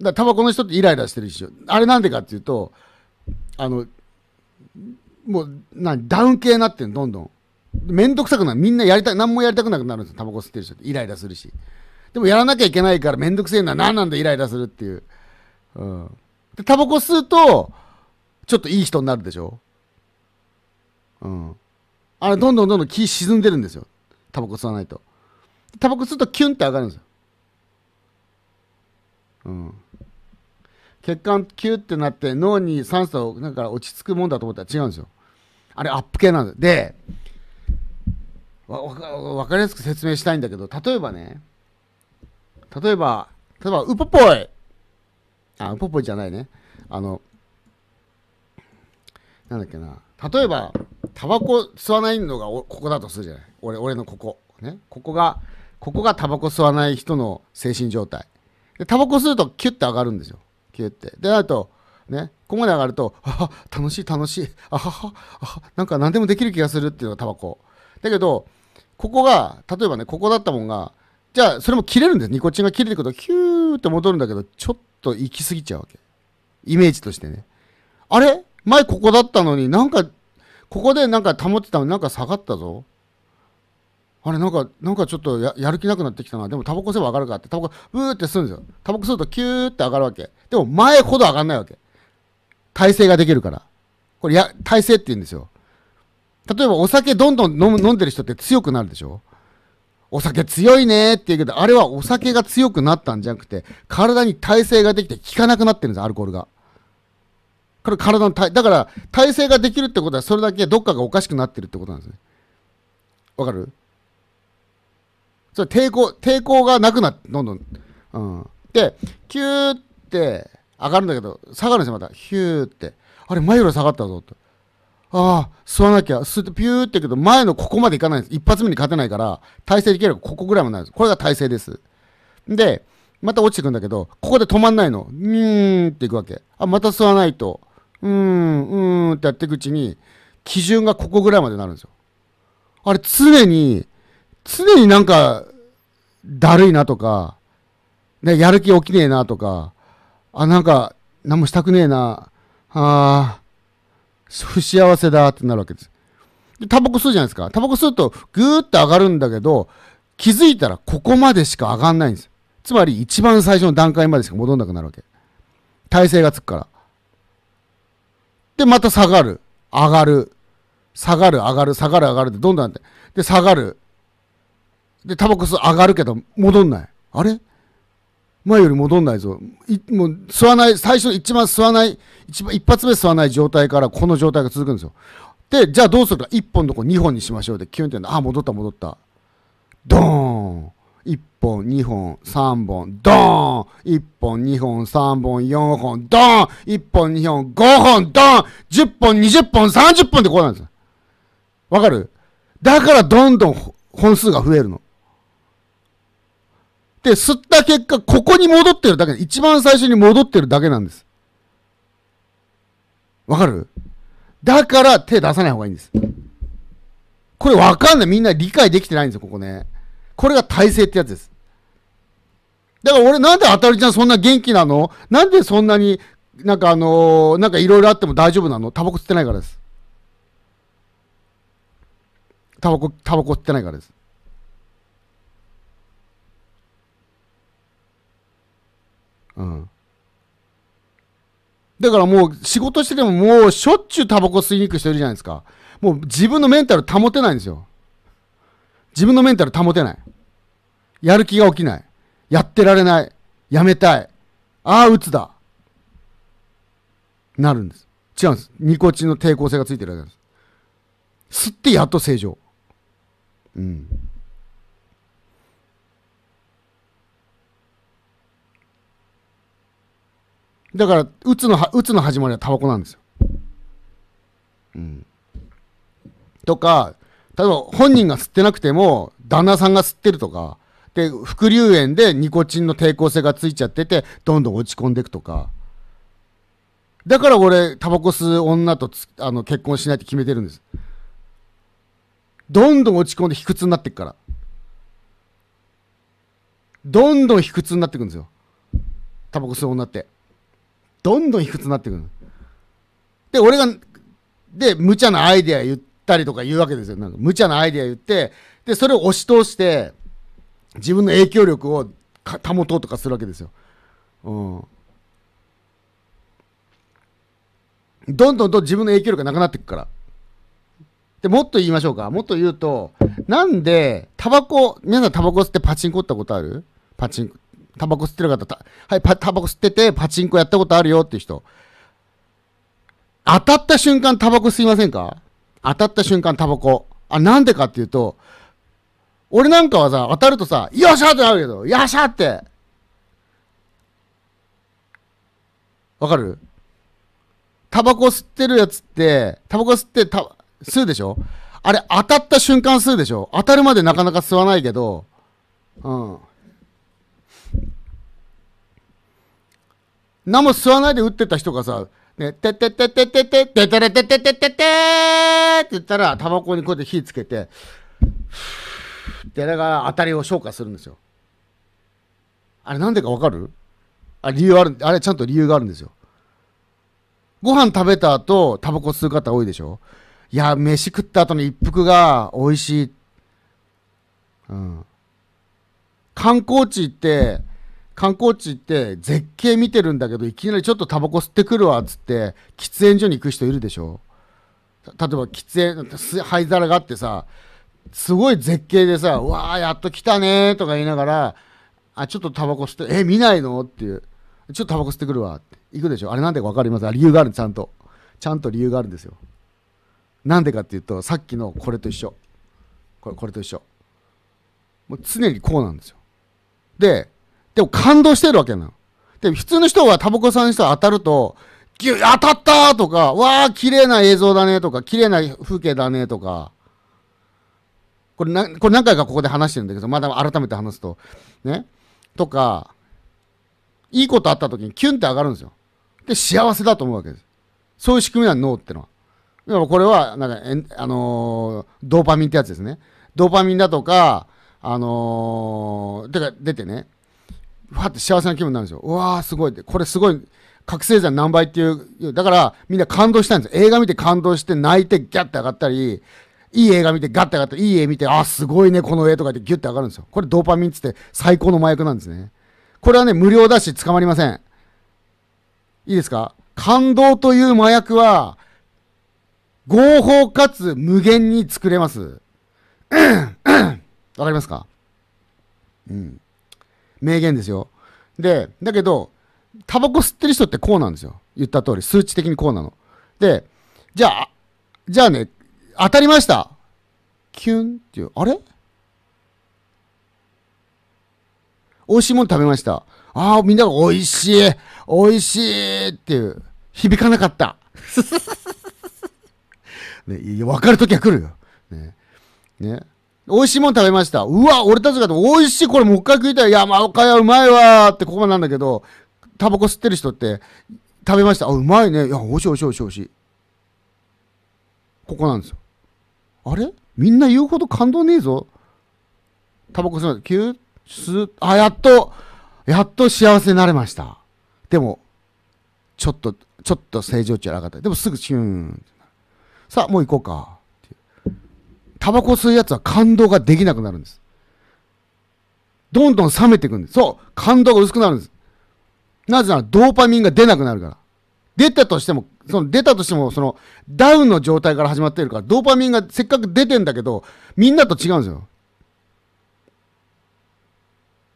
だタバコの人ってイライラしてるでしょ。あれなんでかっていうと、あの、もう、何、ダウン系になってんどんどん。めんどくさくなる。みんなやりたい、何もやりたくなくなるんですよ。タバコ吸ってる人って。イライラするし。でもやらなきゃいけないからめんどくせえな。何なんだイライラするっていう。うん。で、タバコ吸うと、ちょっといい人になるでしょ。うん。あれ、どんどんどんどん気沈んでるんですよ。タバコ吸わないと。タバコ吸うとキュンって上がるんですよ。うん、血管キュッてなって脳に酸素なんか落ち着くもんだと思ったら違うんですよあれアップ系なんで分かりやすく説明したいんだけど例えばね例えば例えばウポポイあウポポイじゃないねあのなんだっけな例えばタバコ吸わないのがここだとするじゃない俺俺のここねここがここがタバコ吸わない人の精神状態で、タバコ吸うとキュッて上がるんですよ。キュッて。で、あと、ね、ここまで上がると、あは、楽しい楽しい、あはは、あは、なんか何でもできる気がするっていうのがタバコ。だけど、ここが、例えばね、ここだったもんが、じゃあ、それも切れるんです。ニコチンが切れてくると、キューって戻るんだけど、ちょっと行き過ぎちゃうわけ。イメージとしてね。あれ前ここだったのに、なんか、ここでなんか保ってたのになんか下がったぞ。あれなんかなんかちょっとややる気なくなってきたなでもタバコ吸えば上がるかってタバコブーって吸うんですよタバコ吸うとキューって上がるわけでも前ほど上がんないわけ体勢ができるからこれや体勢って言うんですよ例えばお酒どんどん飲む飲んでる人って強くなるでしょお酒強いねって言うけど、あれはお酒が強くなったんじゃなくて、体に耐性ができて効かなくなってるんです、アルコールが。これ体の体、だから、耐性ができるってことは、それだけどっかがおかしくなってるってことなんですね。わかるそれ抵抗、抵抗がなくなって、どんどん。うん。で、キューって上がるんだけど、下がるんですよ、また。ヒューって。あれ、前より下がったぞ、と。ああ、吸わなきゃ。吸ってピューってけど、前のここまでいかないんです。一発目に勝てないから、体勢できればここぐらいまでなんです。これが体勢です。で、また落ちてくんだけど、ここで止まんないの。うーんっていくわけ。あ、また吸わないと。うーん、うーんってやっていくうちに、基準がここぐらいまでなるんですよ。あれ、常に、常になんか、だるいなとか、ね、やる気起きねえなとか、あ、なんか、何もしたくねえな、あ不幸せだってなるわけです。で、タバコ吸うじゃないですか。タバコ吸うと、ぐーっと上がるんだけど、気づいたらここまでしか上がんないんです。つまり、一番最初の段階までしか戻んなくなるわけ。体勢がつくから。で、また下がる。上がる。下がる、上がる、下がる、上がるって、どんどんって。で、下がる。で、タバコ吸う、上がるけど、戻んない。あれ前より戻んないぞ。いもう、吸わない、最初一番吸わない、一番、一発目吸わない状態から、この状態が続くんですよ。で、じゃあどうするか。一本のとこ二本にしましょうで、キュンってあ、戻った戻った。ドーン一本、二本、三本、ドーン一本、二本、三本、四本、ドーン一本、二本、五本、ドーン十本、二十本、三十本ってこうなんですよ。わかるだからどんどん本数が増えるの。で、吸った結果、ここに戻ってるだけ、一番最初に戻ってるだけなんです。わかるだから手出さない方がいいんです。これわかんない。みんな理解できてないんですよ、ここね。これが体性ってやつです。だから俺なんであたるちゃんそんな元気なのなんでそんなに、なんかあのー、なんかいろいろあっても大丈夫なのタバコ吸ってないからです。タバコ、タバコ吸ってないからです。うん。だからもう仕事しててももうしょっちゅうタバコ吸いに行く人いるじゃないですか。もう自分のメンタル保てないんですよ。自分のメンタル保てない。やる気が起きない。やってられない。やめたい。ああ、鬱つだ。なるんです。違うんです。ニコチンの抵抗性がついてるわけです。吸ってやっと正常。うん。だから、うつの、うつの始まりはタバコなんですよ。うん。とか、例えば本人が吸ってなくても、旦那さんが吸ってるとか、で、副流炎でニコチンの抵抗性がついちゃってて、どんどん落ち込んでいくとか。だから俺、タバコ吸う女とあの結婚しないって決めてるんです。どんどん落ち込んで卑屈になっていくから。どんどん卑屈になっていくんですよ。タバコ吸う女って。どんどん卑屈になってくる。で、俺が、で、無茶なアイデア言ったりとか言うわけですよ。なんか無茶なアイデア言って、で、それを押し通して、自分の影響力を保とうとかするわけですよ。うん。どんどんと自分の影響力がなくなっていくから。で、もっと言いましょうか。もっと言うと、なんで、タバコ、皆さんタバコ吸ってパチンコったことあるパチンコ、タバコ吸ってる方、たはい、タバコ吸ってて、パチンコやったことあるよっていう人。当たった瞬間タバコ吸いませんか当たった瞬間タバコ。あ、なんでかっていうと、俺なんかはさ、当たるとさ、よっしゃってなるけど、よっしゃって。わかるタバコ吸ってるやつって、タバコ吸ってた、吸うでしょあれ当たった瞬間吸うでしょ当たるまでなかなか吸わないけど、うん。何も吸わないで打ってた人がさ、ね、てててててて、ててれてててててって言ったら、タバコにこうやって火つけて、ってやがら当たりを消化するんですよ。あれなんでかわかるあ理由ある、あれちゃんと理由があるんですよ。ご飯食べた後、タバコ吸う方多いでしょいや、飯食った後の一服が美味しい。うん。観光地って、観光地行って絶景見てるんだけどいきなりちょっとタバコ吸ってくるわっつって喫煙所に行く人いるでしょ例えば喫煙灰皿があってさすごい絶景でさ「うわーやっと来たね」とか言いながら「あちょっとタバコ吸ってえ見ないの?」っていう「ちょっとタバコ吸ってくるわ」って行くでしょあれなんでか分かります理由があるちゃんとちゃんと理由があるんですよなんでかっていうとさっきのこれと一緒これこれと一緒もう常にこうなんですよででも感動してるわけなの。で、普通の人はタバコさんに人当たると、ギュ当たったとか、わあ、綺麗な映像だねとか、綺麗な風景だねとか、これな、これ何回かここで話してるんだけど、まだ改めて話すと、ね、とか、いいことあった時にキュンって上がるんですよ。で、幸せだと思うわけです。そういう仕組みなの脳ってのは。だからこれは、なんか、あのー、ドーパミンってやつですね。ドーパミンだとか、あのー、てか、出てね、わって幸せな気分になるんですよ。うわー、すごいって。これすごい。覚醒剤何倍っていう、だからみんな感動したんですよ。映画見て感動して泣いてギャッて上がったり、いい映画見てガッて上がったり、いい絵見て、あ、すごいね、この絵とかってギュッて上がるんですよ。これドーパミンっつって最高の麻薬なんですね。これはね、無料だし捕まりません。いいですか感動という麻薬は、合法かつ無限に作れます。わ、うんうん、かりますかうん。名言ですよ。で、だけど、タバコ吸ってる人ってこうなんですよ。言った通り、数値的にこうなの。で、じゃあ、じゃあね、当たりました。キュンっていう、あれ美味しいもの食べました。ああ、みんなが美味しい、美味しいっていう、響かなかった。ね、分かるときは来るよ。ね。ね。美味しいもん食べました。うわ、俺たちが美味しい、これもう一回食いたい。いや、まあ、おかやうまいわーってここなんだけど、タバコ吸ってる人って食べました。あ、うまいね。いや、美味しい美味しい美味しい美味しい。ここなんですよ。あれみんな言うほど感動ねえぞ。タバコ吸うの、キュー、吸う、あ、やっと、やっと幸せになれました。でも、ちょっと、ちょっと正常値はなかった。でもすぐチューン。さあ、もう行こうか。タバコ吸うやつは感動ができなくなるんです。どんどん冷めていくんです。そう、感動が薄くなるんです。なぜならドーパミンが出なくなるから。出たとしても、その出たとしても、そのダウンの状態から始まってるから、ドーパミンがせっかく出てんだけど、みんなと違うんですよ。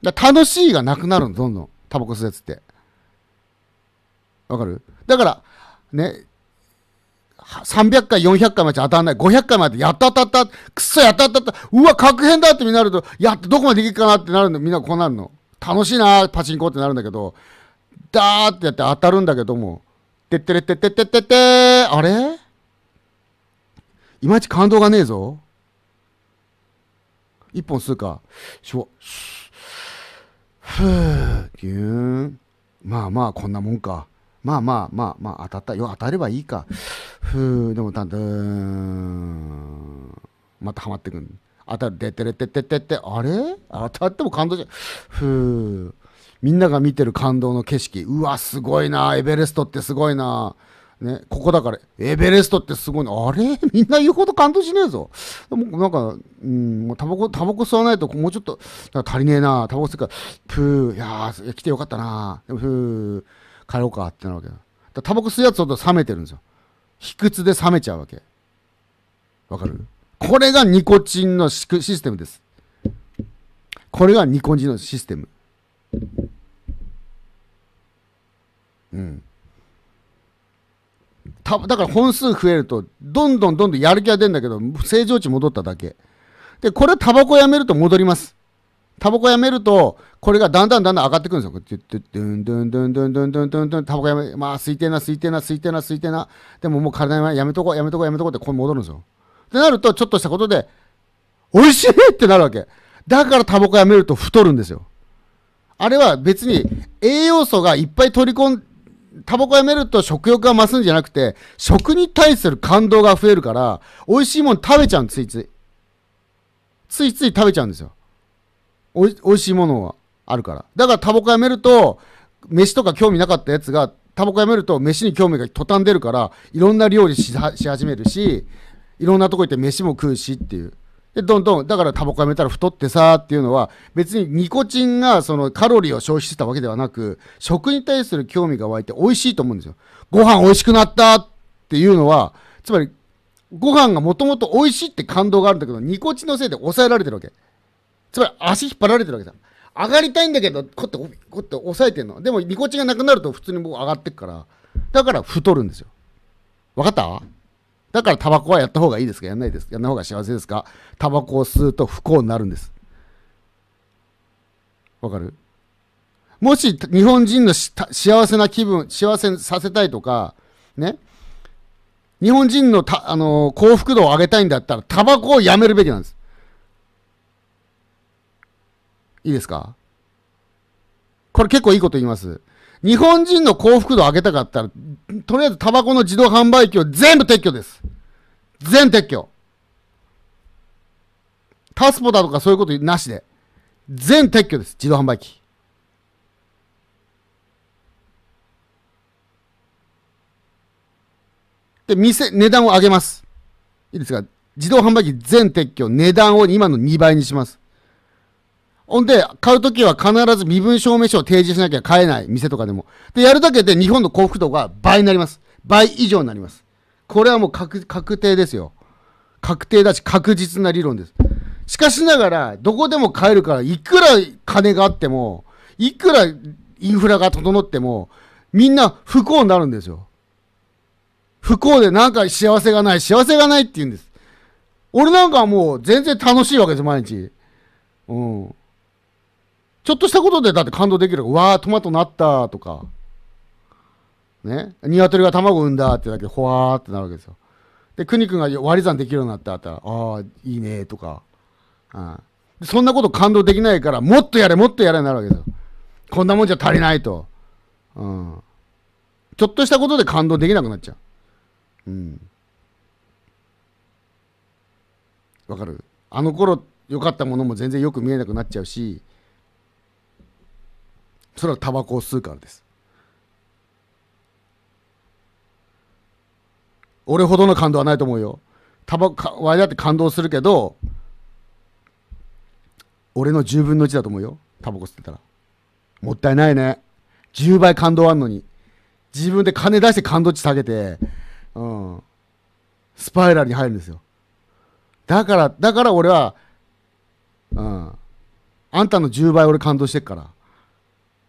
だ楽しいがなくなるの、どんどん。タバコ吸うやつって。わかるだから、ね、300回、400回まで当たんない。500回までやった当たった。くっそやったったった。うわ、確変だってみんなると、やっとどこまでいくかなってなるんで、みんなこうなるの。楽しいな、パチンコってなるんだけど、ダーってやって当たるんだけども、てってれてってってってってあれいまいち感動がねえぞ。一本吸うか。しょ、ふぅ、ぎゅーん。まあまあ、こんなもんか。まあまあまあまあ、当たった。よ、当たればいいか。ふうでもたんとまたはまってくん当たるでてれててててあれ当たっても感動じゃふうみんなが見てる感動の景色うわすごいなエベレストってすごいなね、ここだから、エベレストってすごいあれみんな言うほど感動しねえぞ。もなんか、うん、タバコ、タバコ吸わないと、もうちょっと、足りねえな、タバコ吸うから、プー、いやー、来てよかったな、でも、ふー、帰ろうかってなわけだ。だタバコ吸うやつほど冷めてるんですよ。卑屈で冷めちゃうわけ。わかるこれがニコチンのシステムです。これがニコチンのシステム。うん。ただから本数増えると、どんどんどんどんやる気は出るんだけど、正常値戻っただけ。で、これタバコやめると戻ります。タバコやめると、これがだんだんだんだん上がってくるんですよ。ゥうやゥて、ドゥンドゥンドゥンドゥンドゥンドゥンドゥンドゥン、タバコやめ、まあ、空いてな、空いてな、空いてな、いてな。でももう体はやめとこう、やめとこう、やめとこうって、こに戻るんですよ。ってなると、ちょっとしたことで、美味しいってなるわけ。だからタバコやめると太るんですよ。あれは別に栄養素がいっぱい取り込ん、タバコやめると食欲が増すんじゃなくて、食に対する感動が増えるから、美味しいもの食べちゃうん、ついつい。ついつい食べちゃうんですよ。おいしいものはあるから。だからタバコやめると、飯とか興味なかったやつが、タバコやめると飯に興味が途端出るから、いろんな料理し始めるし、いろんなとこ行って飯も食うしっていう。で、どんどん、だからタバコやめたら太ってさーっていうのは、別にニコチンがそのカロリーを消費してたわけではなく、食に対する興味が湧いて美味しいと思うんですよ。ご飯美味しくなったっていうのは、つまり、ご飯がもともと美味しいって感動があるんだけど、ニコチンのせいで抑えられてるわけ。つまり足引っ張られてるわけだ。上がりたいんだけど、こって、こって押さえてんの。でも、コこちがなくなると普通に僕上がってくから、だから太るんですよ。分かっただからタバコはやった方がいいですかやんないですやんない方が幸せですかタバコを吸うと不幸になるんです。わかるもし日本人の幸せな気分、幸せさせたいとか、ね、日本人のたあのー、幸福度を上げたいんだったら、タバコをやめるべきなんです。いいですかこれ結構いいこと言います。日本人の幸福度を上げたかったら、とりあえずタバコの自動販売機を全部撤去です。全撤去。タスポだとかそういうことなしで。全撤去です。自動販売機。で、店、値段を上げます。いいですか自動販売機全撤去、値段を今の2倍にします。ほんで、買うときは必ず身分証明書を提示しなきゃ買えない店とかでも。で、やるだけで日本の幸福度が倍になります。倍以上になります。これはもう確確定ですよ。確定だし確実な理論です。しかしながら、どこでも買えるから、いくら金があっても、いくらインフラが整っても、みんな不幸になるんですよ。不幸でなんか幸せがない、幸せがないって言うんです。俺なんかはもう全然楽しいわけです、毎日。うん。ちょっとしたことでだって感動できる。わあ、トマトなったとか。ね。鶏が卵産んだってだけで、ほわーってなるわけですよ。で、くにくんが割り算できるようになったったら、ああ、いいねとか。うん。そんなこと感動できないから、もっとやれ、もっとやれになるわけですよ。こんなもんじゃ足りないと。うん。ちょっとしたことで感動できなくなっちゃう。うん。わかるあの頃良かったものも全然よく見えなくなっちゃうし、それはタバコを吸うからです俺ほどの感動はないと思うよタバコワイだって感動するけど俺の10分の1だと思うよタバコ吸ってたらもったいないね10倍感動あんのに自分で金出して感動値下げて、うん、スパイラルに入るんですよだからだから俺は、うん、あんたの10倍俺感動してっから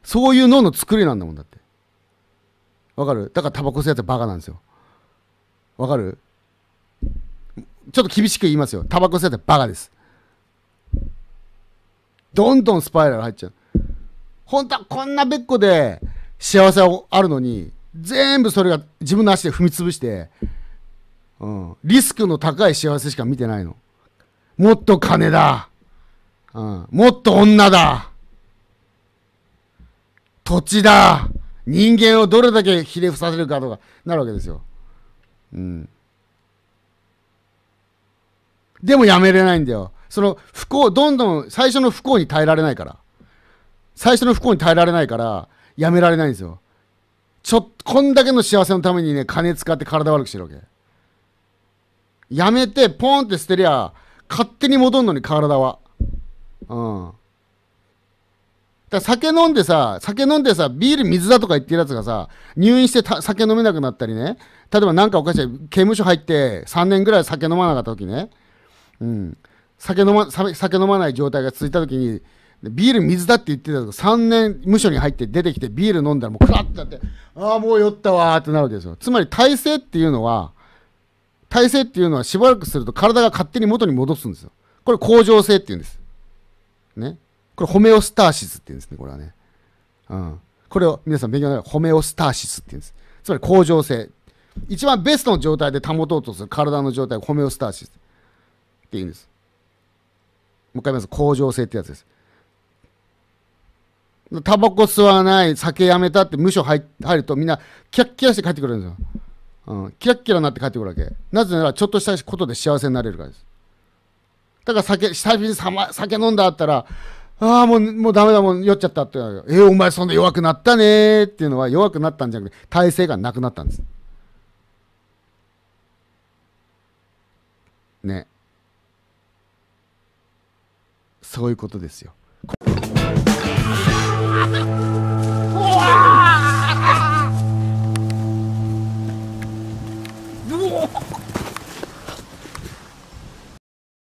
そういう脳の作りなんだもんだって。わかるだからタバコ吸うやつはバカなんですよ。わかるちょっと厳しく言いますよ。タバコ吸うやつはバカです。どんどんスパイラル入っちゃう。本当はこんなべっこで幸せはあるのに、全部それが自分の足で踏み潰して、うん、リスクの高い幸せしか見てないの。もっと金だ。うん、もっと女だ。土地だ人間をどれだけひれ伏させるかとかなるわけですよ。うん。でもやめれないんだよ。その不幸、どんどん最初の不幸に耐えられないから。最初の不幸に耐えられないから、やめられないんですよ。ちょっと、こんだけの幸せのためにね、金使って体悪くしてるわけ。やめて、ポンって捨てりゃ、勝手に戻んのに、体は。うん。だ酒飲んでさ、酒飲んでさ、ビール水だとか言ってるやつがさ、入院して酒飲めなくなったりね、例えばなんかおかしい、刑務所入って3年ぐらい酒飲まなかった時ね、うん、酒飲ま、酒飲まない状態が続いた時に、ビール水だって言ってたけど、3年無所に入って出てきてビール飲んだらもうクラッてなって、ああ、もう酔ったわーってなるわけですよ。つまり体制っていうのは、体制っていうのはしばらくすると体が勝手に元に戻すんですよ。これ、恒常性っていうんです。ね。これホメオスターシスって言うんですね、これはね。うん。これを皆さん勉強にならホメオスターシスって言うんです。つまり恒常性。一番ベストの状態で保とうとする体の状態をホメオスターシスって言うんです。もう一回言います。恒常性ってやつです。タバコ吸わない、酒やめたって無所入るとみんなキャッキャして帰ってくるんですよ。うん、キラッキラになって帰ってくるわけ。なぜならちょっとしたことで幸せになれるからです。だから酒、久々に酒飲んだったら、ああ、もう、もうダメだ、もう酔っちゃったって。えー、お前そんな弱くなったねっていうのは弱くなったんじゃなくて、体勢がなくなったんです。ね。そういうことですよ。